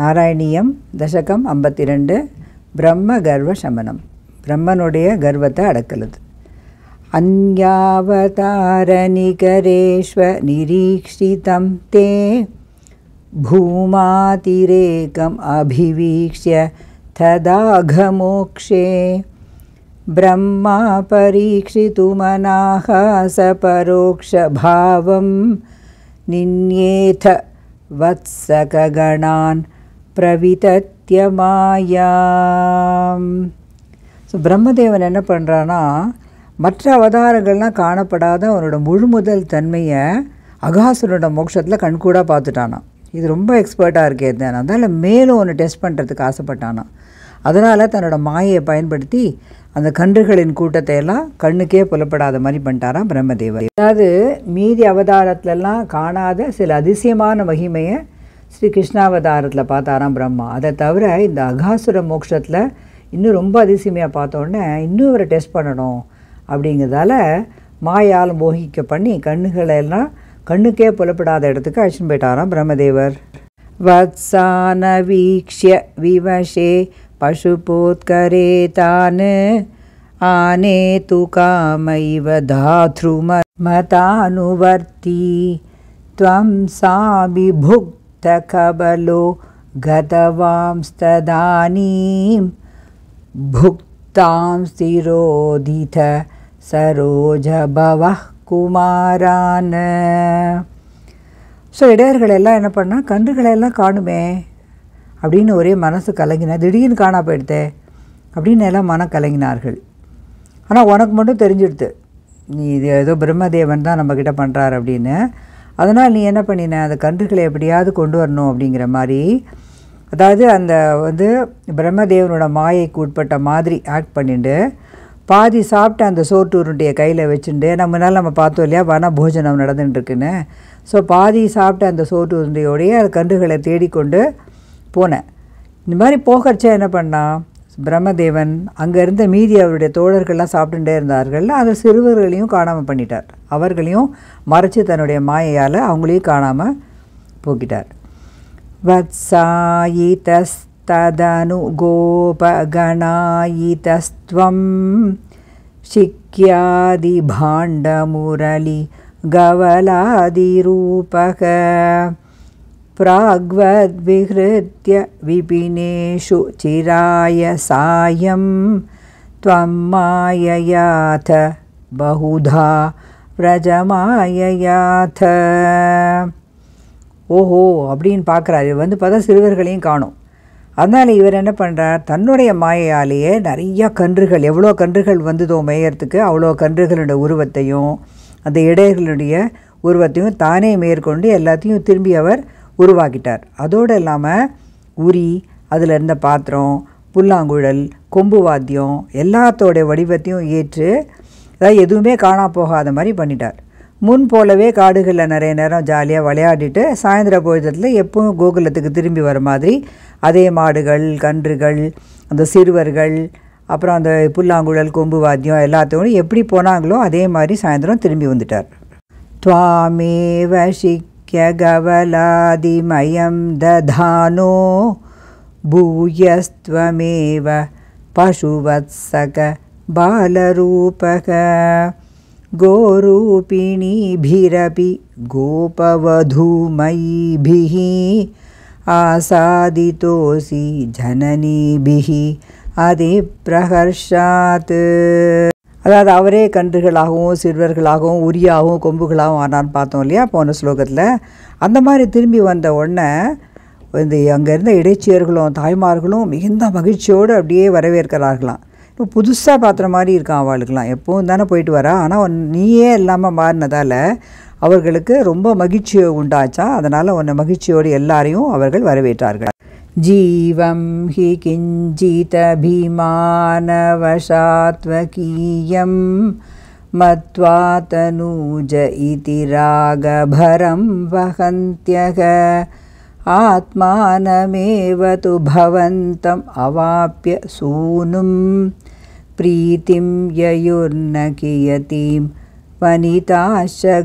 नारायणीयं दशकम् अम्बतिरण्ड ब्रह्मगर्वशमनं ब्रह्मनुय गर्व अडकलत् निरीक्षितं ते भूमातिरेकम् अभिवीक्ष्य तदाघमोक्षे ब्रह्मा सपरोक्षभावं निन्येथ वत्सकगणान् பிரவிதத்திய மாயா ஸோ பிரம்மதேவன் என்ன பண்ணுறான்னா மற்ற அவதாரங்கள்லாம் காணப்படாத அவனோட முழு முதல் தன்மையை அகாசுரனோட மோட்சத்தில் கண்கூடாக பார்த்துட்டானான் இது ரொம்ப எக்ஸ்பர்ட்டாக இருக்கே தான் அதனால் மேலும் ஒன்று டெஸ்ட் பண்ணுறதுக்கு ஆசைப்பட்டானான் அதனால் தன்னோட மாயை பயன்படுத்தி அந்த கன்றுகளின் கூட்டத்தை எல்லாம் கண்ணுக்கே புலப்படாத மாதிரி பண்ணிட்டாராம் பிரம்மதேவன் அதாவது மீதி அவதாரத்துலலாம் காணாத சில அதிசயமான மகிமையை ஸ்ரீ கிருஷ்ணாவதாரத்தில் பார்த்தாராம் பிரம்மா அதை தவிர இந்த அகாசுர மோக்ஷத்தில் இன்னும் ரொம்ப அதிசயமையாக பார்த்தோன்னே இன்னும் இவரை டெஸ்ட் பண்ணணும் அப்படிங்கிறதால மாயால் மோகிக்க பண்ணி கண்ணுகளை எல்லாம் கண்ணுக்கே புலப்படாத இடத்துக்கு அழைச்சின்னு போயிட்டாராம் பிரம்மதேவர் வத்சான வீக்ஷிய விவசே பசுபோத்கரே தானு ஆனே து காமைவ தாத்ரும மதானுவர்த்தி त्वं சாபி विभुक् हस्तकबलो गतवांस्तदानीं भुक्तां ஸ்திரோதித சரோஜபவ குமாரான ஸோ இடையர்களெல்லாம் என்ன பண்ணால் கன்றுகளெல்லாம் காணுமே அப்படின்னு ஒரே மனசு கலங்கின திடீர்னு காணா போயிடுத்தே அப்படின்னு எல்லாம் மன கலங்கினார்கள் ஆனால் உனக்கு மட்டும் தெரிஞ்சிடுது நீ இது ஏதோ பிரம்மதேவன் தான் நம்மக்கிட்ட பண்ணுறார் அப்படின்னு அதனால் நீ என்ன பண்ணின அந்த கன்றுகளை எப்படியாவது கொண்டு வரணும் அப்படிங்கிற மாதிரி அதாவது அந்த வந்து பிரம்மதேவனோட மாயைக்கு உட்பட்ட மாதிரி ஆக்ட் பண்ணிட்டு பாதி சாப்பிட்டு அந்த சோற்று உருண்டையை கையில் வச்சுட்டு நம்ம முன்னால் நம்ம பார்த்தோம் இல்லையா வன போஜனம் நடந்துட்டுருக்குன்னு ஸோ பாதி சாப்பிட்டு அந்த சோற்று உருண்டையோடையே அந்த கன்றுகளை தேடிக்கொண்டு போனேன் இந்த மாதிரி போகிறச்சா என்ன பண்ணான் பிரம்மதேவன் அங்கே இருந்த மீதி அவருடைய தோழர்கள்லாம் சாப்பிட்டுட்டே இருந்தார்கள் அந்த சிறுவர்களையும் காணாமல் பண்ணிட்டார் அவர்களையும் மறைச்சு தன்னுடைய மாயையால் அவங்களையும் காணாமல் போக்கிட்டார் வத்சாயிதஸ்ததனு கோபகணாயிதஸ்துவம் முரளி பாண்டமுரளி ரூபக प्राग्वद्विहृत्य विपिनेषु चिराय सायं त्वं माययाथ बहुधा व्रजमाययाथ ஓஹோ அப்படின்னு பார்க்குறாரு இவர் வந்து பார்த்தா சிறுவர்களையும் காணும் அதனால் இவர் என்ன பண்ணுறார் தன்னுடைய மாயையாலேயே நிறையா கன்றுகள் எவ்வளோ கன்றுகள் வந்ததோ மேயறதுக்கு அவ்வளோ கன்றுகளுடைய உருவத்தையும் அந்த இடையர்களுடைய உருவத்தையும் தானே மேற்கொண்டு எல்லாத்தையும் திரும்பி அவர் உருவாக்கிட்டார் அதோடு இல்லாமல் உரி அதில் இருந்த பாத்திரம் புல்லாங்குழல் கொம்பு வாத்தியம் எல்லாத்தோடைய வடிவத்தையும் ஏற்று அதாவது எதுவுமே காணா போகாத மாதிரி பண்ணிட்டார் முன் போலவே காடுகளில் நிறைய நேரம் ஜாலியாக விளையாடிட்டு சாயந்தர பொழுதத்தில் எப்பவும் கோகுலத்துக்கு திரும்பி வர மாதிரி அதே மாடுகள் கன்றுகள் அந்த சிறுவர்கள் அப்புறம் அந்த புல்லாங்குழல் கொம்பு வாத்தியம் எல்லாத்தோடையும் எப்படி போனாங்களோ அதே மாதிரி சாயந்தரம் திரும்பி வந்துட்டார் துவாமே சிக் क्यगवलादिमयं दधानो भूयस्त्वमेव पशुवत्सक बालरूपक गोरूपिणीभिरपि गोपवधूमयीभिः आसादितोऽसि जननीभिः अधिप्रहर्षात् அதாவது அவரே கன்றுகளாகவும் சிறுவர்களாகவும் உரியாகவும் கொம்புகளாகவும் ஆனான்னு பார்த்தோம் இல்லையா போன ஸ்லோகத்தில் அந்த மாதிரி திரும்பி வந்த உடனே இந்த அங்கே இருந்த இடைச்சியர்களும் தாய்மார்களும் மிகுந்த மகிழ்ச்சியோடு அப்படியே வரவேற்கிறார்களாம் இப்போ புதுசாக பார்த்துற மாதிரி இருக்கான் அவளுக்கெல்லாம் எப்போவும் தானே போயிட்டு வரா ஆனால் நீயே இல்லாமல் மாறினதால் அவர்களுக்கு ரொம்ப மகிழ்ச்சியை உண்டாச்சா அதனால் உன்னை மகிழ்ச்சியோடு எல்லாரையும் அவர்கள் வரவேற்றார்கள் जीवं हि किञ्जितमानवशात्त्वकीयं मत्वा तनूज इति रागभरं वहन्त्यः आत्मानमेव तु भवन्तम् अवाप्य सूनुं प्रीतिं ययुर्न कियतीं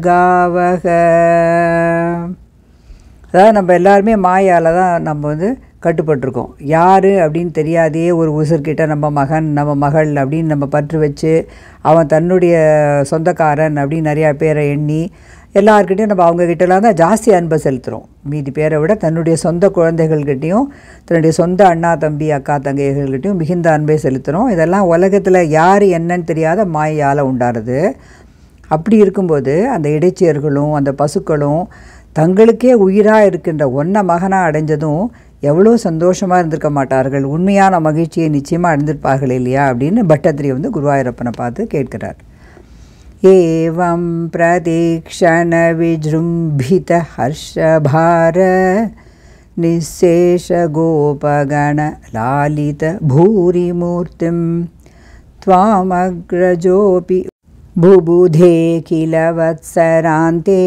गावः अतः கட்டுப்பட்டிருக்கோம் யார் அப்படின்னு தெரியாதே ஒரு உசுர்கிட்ட நம்ம மகன் நம்ம மகள் அப்படின்னு நம்ம பற்று வச்சு அவன் தன்னுடைய சொந்தக்காரன் அப்படின்னு நிறையா பேரை எண்ணி எல்லாருக்கிட்டையும் நம்ம அவங்கக்கிட்டலாம் தான் ஜாஸ்தி அன்பை செலுத்துகிறோம் மீதி பேரை விட தன்னுடைய சொந்த குழந்தைகள்கிட்டையும் தன்னுடைய சொந்த அண்ணா தம்பி அக்கா தங்கைகள்கிட்டையும் மிகுந்த அன்பை செலுத்துகிறோம் இதெல்லாம் உலகத்தில் யார் என்னன்னு தெரியாத மாயால் உண்டானது அப்படி இருக்கும்போது அந்த இடைச்சியர்களும் அந்த பசுக்களும் தங்களுக்கே உயிராக இருக்கின்ற ஒன்றை மகனாக அடைஞ்சதும் எவ்வளோ சந்தோஷமாக இருந்திருக்க மாட்டார்கள் உண்மையான மகிழ்ச்சியை நிச்சயமாக அடைந்திருப்பார்கள் இல்லையா அப்படின்னு பட்டத்திரி வந்து குருவாயூரப்பனை பார்த்து கேட்கிறார் ஏவம் பிரதீக்ஷண விஜும்பித ஹர்ஷபார நிசேஷ கோபகண லாலித பூரி त्वामग्रजोऽपि துவாமக்ரஜோபி புபுதே वत्सरान्ते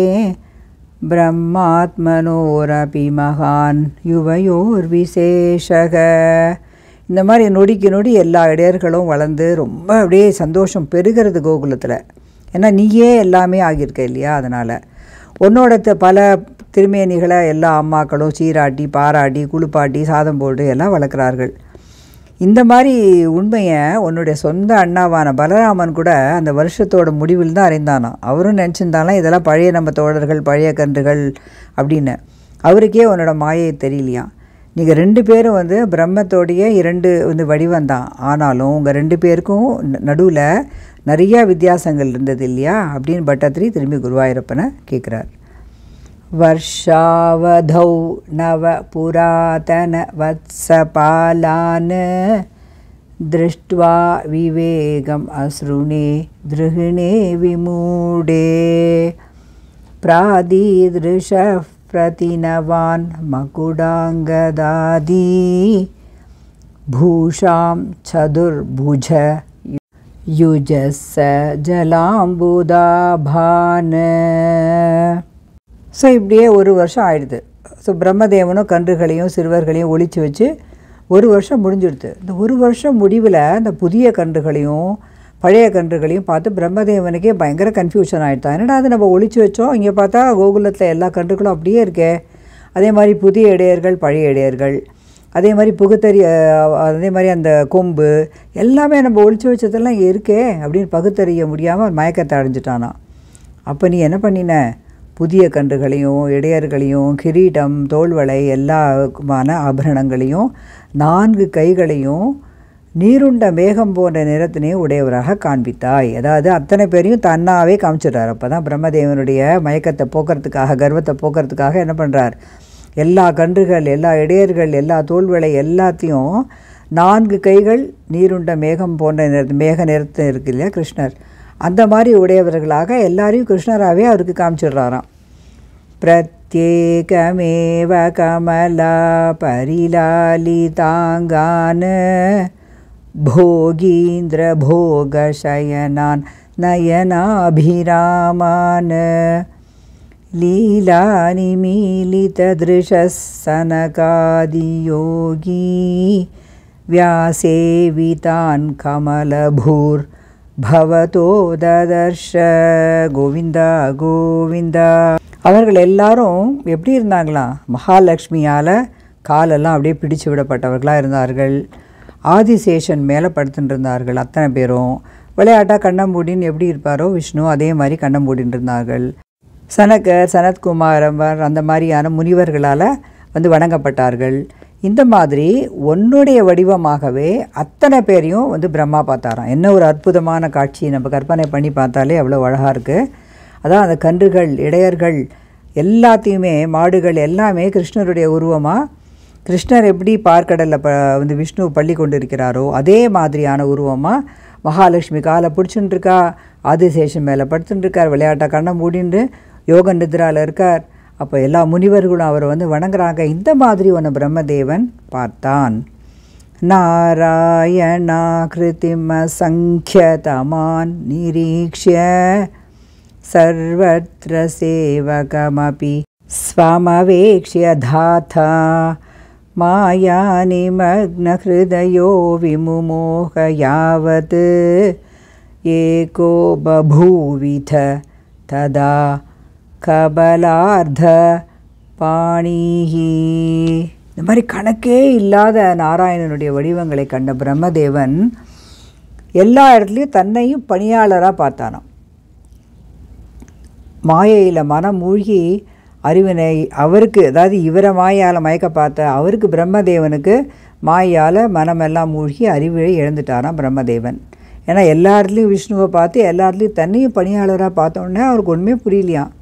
பிரம்மாத்மனோரபி மகான் யுவையோர் விசேஷக இந்த மாதிரி நொடிக்கு நொடி எல்லா இடையர்களும் வளர்ந்து ரொம்ப அப்படியே சந்தோஷம் பெருகிறது கோகுலத்தில் ஏன்னா நீயே எல்லாமே ஆகியிருக்க இல்லையா அதனால் உன்னோட பல திருமேனிகளை எல்லா அம்மாக்களும் சீராட்டி பாராட்டி குளிப்பாட்டி சாதம் போட்டு எல்லாம் வளர்க்குறார்கள் இந்த மாதிரி உண்மையை உன்னுடைய சொந்த அண்ணாவான பலராமன் கூட அந்த வருஷத்தோட முடிவில் தான் அறிந்தானா அவரும் நினச்சிருந்தாலும் இதெல்லாம் பழைய நம்ம தோழர்கள் பழைய கன்றுகள் அப்படின்னு அவருக்கே உன்னோட மாயை தெரியலையா நீங்கள் ரெண்டு பேரும் வந்து பிரம்மத்தோடைய இரண்டு வந்து வடிவந்தான் ஆனாலும் உங்கள் ரெண்டு பேருக்கும் நடுவில் நிறையா வித்தியாசங்கள் இருந்தது இல்லையா அப்படின்னு பட்டாத்திரி திரும்பி குருவாயூரப்பனை கேட்குறாரு वर्षावधौ नवपुरातनवत्सपालान् दृष्ट्वा विवेकम् असृणे दृहिणे विमूढे प्रादीदृशः प्रतिनवान् मकुडाङ्गदादी भूषां चतुर्भुज युजस जलाम्बुदाभान् ஸோ இப்படியே ஒரு வருஷம் ஆயிடுது ஸோ பிரம்மதேவனும் கன்றுகளையும் சிறுவர்களையும் ஒழிச்சு வச்சு ஒரு வருஷம் முடிஞ்சிடுது இந்த ஒரு வருஷம் முடிவில் இந்த புதிய கன்றுகளையும் பழைய கன்றுகளையும் பார்த்து பிரம்மதேவனுக்கே பயங்கர கன்ஃபியூஷன் ஆகிடுதா என்னடா அது நம்ம ஒழிச்சு வச்சோம் இங்கே பார்த்தா கோகுலத்தில் எல்லா கன்றுகளும் அப்படியே இருக்கே அதே மாதிரி புதிய இடையர்கள் பழைய இடையர்கள் அதே மாதிரி புகுத்தறி அதே மாதிரி அந்த கொம்பு எல்லாமே நம்ம ஒழிச்சு வச்சதெல்லாம் இருக்கே அப்படின்னு பகுத்தறிய முடியாமல் மயக்கத்தை அடைஞ்சிட்டானா அப்போ நீ என்ன பண்ணின புதிய கன்றுகளையும் இடையர்களையும் கிரீடம் தோல்வளை எல்லாமான ஆபரணங்களையும் நான்கு கைகளையும் நீருண்ட மேகம் போன்ற நிறத்தினையும் உடையவராக காண்பித்தாய் அதாவது அத்தனை பேரையும் தன்னாவே காமிச்சிடுறார் அப்போ தான் பிரம்மதேவனுடைய மயக்கத்தை போக்குறதுக்காக கர்வத்தை போக்குறதுக்காக என்ன பண்ணுறார் எல்லா கன்றுகள் எல்லா இடையர்கள் எல்லா தோல்வளை எல்லாத்தையும் நான்கு கைகள் நீருண்ட மேகம் போன்ற நிற மேக நிறத்தை இருக்கு இல்லையா கிருஷ்ணர் அந்த மாதிரி உடையவர்களாக எல்லாரையும் கிருஷ்ணராவே அவருக்கு காமிச்சிடுறாராம் பிரத்யேகமேவ கமலா பரிலாலிதாங்கான भोगीन्द्र भोगशयनान् नयनाभिरामान् लीलानिमीलितदृशः सनकादियोगी व्यासेवितान् कमलभूर् பவதோ ததர்ஷ கோவிந்தா கோவிந்தா அவர்கள் எல்லாரும் எப்படி இருந்தாங்களாம் மகாலட்சுமியால் காலெல்லாம் அப்படியே பிடிச்சு விடப்பட்டவர்களாக இருந்தார்கள் ஆதிசேஷன் மேலே படுத்துட்டுருந்தார்கள் அத்தனை பேரும் விளையாட்டாக கண்ணம்பூடின்னு எப்படி இருப்பாரோ விஷ்ணு அதே மாதிரி கண்ணம்பூடின் இருந்தார்கள் சனக்கர் சனத்குமார் அந்த மாதிரியான முனிவர்களால் வந்து வணங்கப்பட்டார்கள் இந்த மாதிரி உன்னுடைய வடிவமாகவே அத்தனை பேரையும் வந்து பிரம்மா பார்த்தாராம் என்ன ஒரு அற்புதமான காட்சி நம்ம கற்பனை பண்ணி பார்த்தாலே அவ்வளோ அழகாக இருக்குது அதான் அந்த கன்றுகள் இடையர்கள் எல்லாத்தையுமே மாடுகள் எல்லாமே கிருஷ்ணருடைய உருவமாக கிருஷ்ணர் எப்படி பார்க்கடலில் ப வந்து விஷ்ணு பள்ளி கொண்டு இருக்கிறாரோ அதே மாதிரியான உருவமாக மகாலட்சுமி காலை பிடிச்சுட்டுருக்கா ஆதிசேஷன் மேலே படுத்துட்டுருக்கார் விளையாட்டாக கண்ணை மூடின்னு யோக நிதிராவில் இருக்கார் அப்போ எல்லா முனிவர்களும் அவரை வந்து வணங்குறாங்க இந்த மாதிரி ஒன்று பிரம்மதேவன் பார்த்தான் नारायणाकृतिमसङ्ख्यतमान् निरीक्ष्य सर्वत्र सेवकमपि स्वमवेक्ष्य धाता मायानिमग्नहृदयो विमुमोह यावत् एको बभूविथ तदा கபலார்த்த பாணிஹி இந்த மாதிரி கணக்கே இல்லாத நாராயணனுடைய வடிவங்களை கண்ட பிரம்மதேவன் எல்லா இடத்துலையும் தன்னையும் பணியாளராக பார்த்தானாம் மாயையில் மனம் மூழ்கி அறிவினை அவருக்கு அதாவது இவரை மாயால் மயக்க பார்த்த அவருக்கு பிரம்மதேவனுக்கு மாயால் மனமெல்லாம் மூழ்கி அறிவை இழந்துட்டாராம் பிரம்மதேவன் ஏன்னா எல்லா இடத்துலையும் விஷ்ணுவை பார்த்து எல்லா இடத்துலையும் தன்னையும் பணியாளராக பார்த்தோன்னே அவருக்கு ஒன்றுமே புரியலையாம்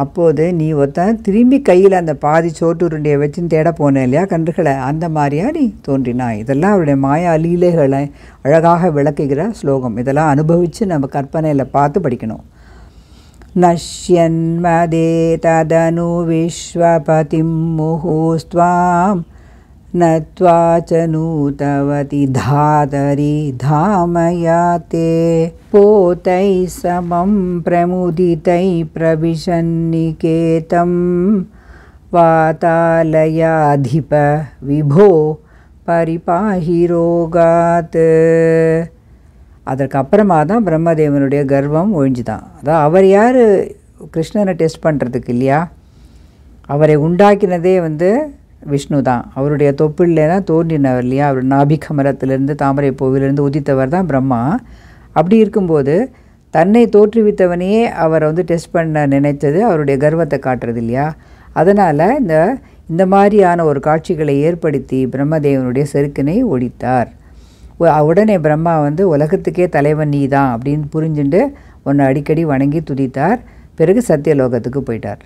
அப்போது நீ ஒருத்தன் திரும்பி கையில் அந்த பாதி உருண்டையை வச்சுன்னு தேட போனேன் இல்லையா கன்றுகளை அந்த மாதிரியா நீ தோன்றினாய் இதெல்லாம் அவருடைய மாயா லீலைகளை அழகாக விளக்குகிற ஸ்லோகம் இதெல்லாம் அனுபவித்து நம்ம கற்பனையில் பார்த்து படிக்கணும் நஷ்யன்மதே ததனு விஸ்வபதி முகூஸ்துவாம் நூத்தவதி தாதரி नूतवति धातरि சமம் பிரமுதித்தை पोतैः समं விபோ प्रविशन्निकेतं वातालयाधिप ரோகாத் அதற்கு அப்புறமா தான் பிரம்மதேவனுடைய கர்வம் ஒழிஞ்சுதான் அதான் அவர் யார் கிருஷ்ணனை டெஸ்ட் பண்ணுறதுக்கு இல்லையா அவரை உண்டாக்கினதே வந்து விஷ்ணு தான் அவருடைய தொப்பிலே தான் தோன்றினவர் இல்லையா அவர் நாபிக மரத்திலிருந்து தாமரை பூவிலிருந்து உதித்தவர் தான் பிரம்மா அப்படி இருக்கும்போது தன்னை தோற்றுவித்தவனையே அவர் வந்து டெஸ்ட் பண்ண நினைத்தது அவருடைய கர்வத்தை காட்டுறது இல்லையா அதனால் இந்த இந்த மாதிரியான ஒரு காட்சிகளை ஏற்படுத்தி பிரம்மதேவனுடைய செருக்கினை ஒடித்தார் உடனே பிரம்மா வந்து உலகத்துக்கே தலைவன் நீ தான் அப்படின்னு புரிஞ்சுட்டு உன்னை அடிக்கடி வணங்கி துதித்தார் பிறகு சத்தியலோகத்துக்கு போயிட்டார்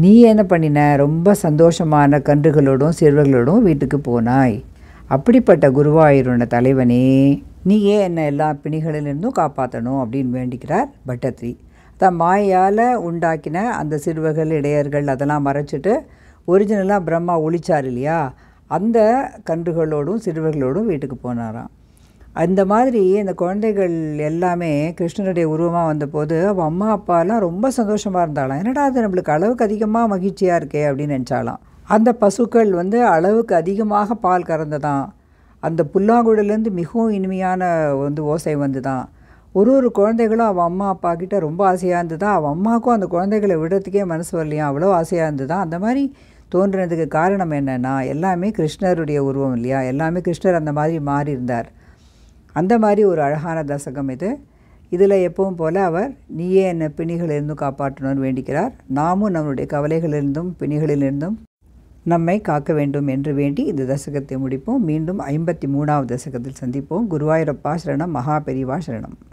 நீ என்ன பண்ணின ரொம்ப சந்தோஷமான கன்றுகளோடும் சிறுவர்களோடும் வீட்டுக்கு போனாய் அப்படிப்பட்ட குருவாயூரோட தலைவனே நீ ஏன் என்னை எல்லா பிணிகளிலிருந்தும் காப்பாற்றணும் அப்படின்னு வேண்டிக்கிறார் பட்டத்ரி தான் மாயால் உண்டாக்கின அந்த சிறுவர்கள் இடையர்கள் அதெல்லாம் மறைச்சிட்டு ஒரிஜினலாக பிரம்மா ஒழிச்சார் இல்லையா அந்த கன்றுகளோடும் சிறுவர்களோடும் வீட்டுக்கு போனாராம் அந்த மாதிரி அந்த குழந்தைகள் எல்லாமே கிருஷ்ணனுடைய உருவமாக வந்தபோது அவள் அம்மா அப்பாலாம் ரொம்ப சந்தோஷமாக இருந்தாலாம் என்னடா அது நம்மளுக்கு அளவுக்கு அதிகமாக மகிழ்ச்சியாக இருக்கே அப்படின்னு நினச்சாலாம் அந்த பசுக்கள் வந்து அளவுக்கு அதிகமாக பால் கறந்துதான் அந்த புல்லாங்குழலேருந்து மிகவும் இனிமையான வந்து ஓசை வந்து தான் ஒரு ஒரு குழந்தைகளும் அவள் அம்மா அப்பா கிட்ட ரொம்ப ஆசையாக இருந்ததா அவள் அம்மாவுக்கும் அந்த குழந்தைகளை விடுறதுக்கே மனசு வரலையா அவ்வளோ ஆசையாக இருந்ததா அந்த மாதிரி தோன்றினதுக்கு காரணம் என்னென்னா எல்லாமே கிருஷ்ணருடைய உருவம் இல்லையா எல்லாமே கிருஷ்ணர் அந்த மாதிரி மாறி இருந்தார் அந்த மாதிரி ஒரு அழகான தசகம் இது இதில் எப்பவும் போல் அவர் நீயே என்னை பிணிகளிலிருந்தும் காப்பாற்றணும்னு வேண்டிக்கிறார் நாமும் நம்மளுடைய கவலைகளிலிருந்தும் பிணிகளிலிருந்தும் நம்மை காக்க வேண்டும் என்று வேண்டி இந்த தசகத்தை முடிப்போம் மீண்டும் ஐம்பத்தி மூணாவது தசகத்தில் சந்திப்போம் குருவாயூரப்பா சரணம் மகா பெரிவா சரணம்